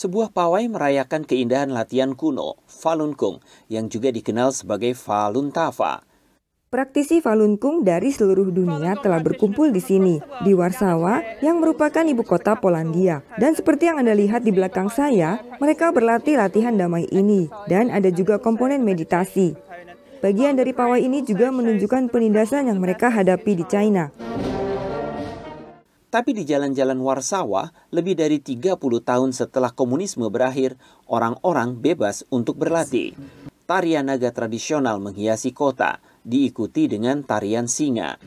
sebuah pawai merayakan keindahan latihan kuno, Falun Gong, yang juga dikenal sebagai Falun Tafa. Praktisi Falun Gong dari seluruh dunia telah berkumpul di sini, di Warsawa, yang merupakan ibu kota Polandia. Dan seperti yang Anda lihat di belakang saya, mereka berlatih latihan damai ini, dan ada juga komponen meditasi. Bagian dari pawai ini juga menunjukkan penindasan yang mereka hadapi di China. Tapi di jalan-jalan Warsawa, lebih dari 30 tahun setelah komunisme berakhir, orang-orang bebas untuk berlatih. Tarian naga tradisional menghiasi kota, diikuti dengan tarian singa.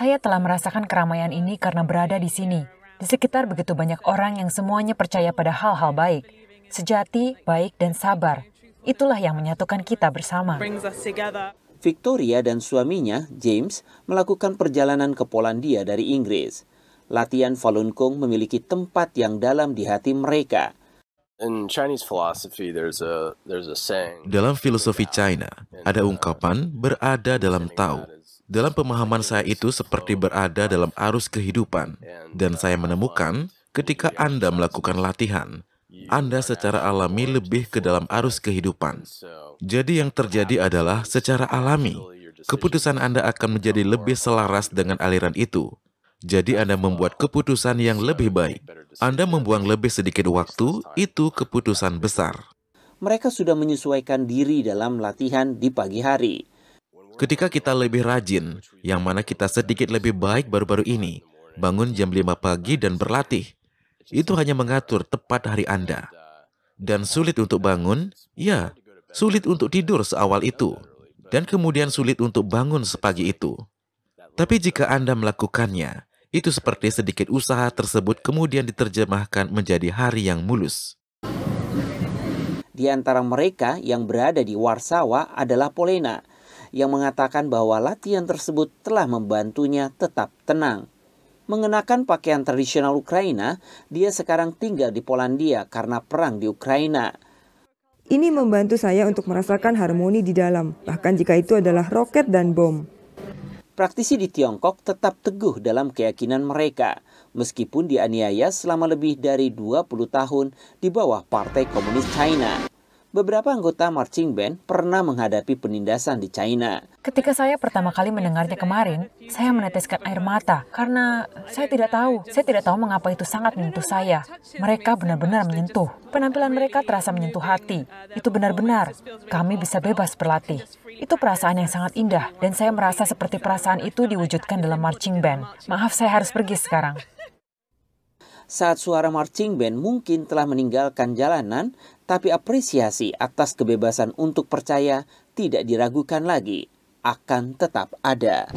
Saya telah merasakan keramaian ini karena berada di sini. Di sekitar begitu banyak orang yang semuanya percaya pada hal-hal baik, sejati, baik, dan sabar. Itulah yang menyatukan kita bersama. Victoria dan suaminya, James, melakukan perjalanan ke Polandia dari Inggris. Latihan Falun Gong memiliki tempat yang dalam di hati mereka. Dalam filosofi China, ada ungkapan berada dalam tahu. Dalam pemahaman saya itu seperti berada dalam arus kehidupan. Dan saya menemukan ketika Anda melakukan latihan, anda secara alami lebih ke dalam arus kehidupan. Jadi yang terjadi adalah secara alami, keputusan Anda akan menjadi lebih selaras dengan aliran itu. Jadi Anda membuat keputusan yang lebih baik. Anda membuang lebih sedikit waktu, itu keputusan besar. Mereka sudah menyesuaikan diri dalam latihan di pagi hari. Ketika kita lebih rajin, yang mana kita sedikit lebih baik baru-baru ini, bangun jam 5 pagi dan berlatih, itu hanya mengatur tepat hari Anda. Dan sulit untuk bangun, ya, sulit untuk tidur seawal itu, dan kemudian sulit untuk bangun sepagi itu. Tapi jika Anda melakukannya, itu seperti sedikit usaha tersebut kemudian diterjemahkan menjadi hari yang mulus. Di antara mereka yang berada di Warsawa adalah Polena, yang mengatakan bahwa latihan tersebut telah membantunya tetap tenang. Mengenakan pakaian tradisional Ukraina, dia sekarang tinggal di Polandia karena perang di Ukraina. Ini membantu saya untuk merasakan harmoni di dalam, bahkan jika itu adalah roket dan bom. Praktisi di Tiongkok tetap teguh dalam keyakinan mereka, meskipun dianiaya selama lebih dari 20 tahun di bawah Partai Komunis China beberapa anggota marching band pernah menghadapi penindasan di China. Ketika saya pertama kali mendengarnya kemarin, saya meneteskan air mata karena saya tidak tahu, saya tidak tahu mengapa itu sangat menyentuh saya. Mereka benar-benar menyentuh. Penampilan mereka terasa menyentuh hati. Itu benar-benar. Kami bisa bebas berlatih. Itu perasaan yang sangat indah dan saya merasa seperti perasaan itu diwujudkan dalam marching band. Maaf, saya harus pergi sekarang saat suara marching band mungkin telah meninggalkan jalanan, tapi apresiasi atas kebebasan untuk percaya tidak diragukan lagi, akan tetap ada.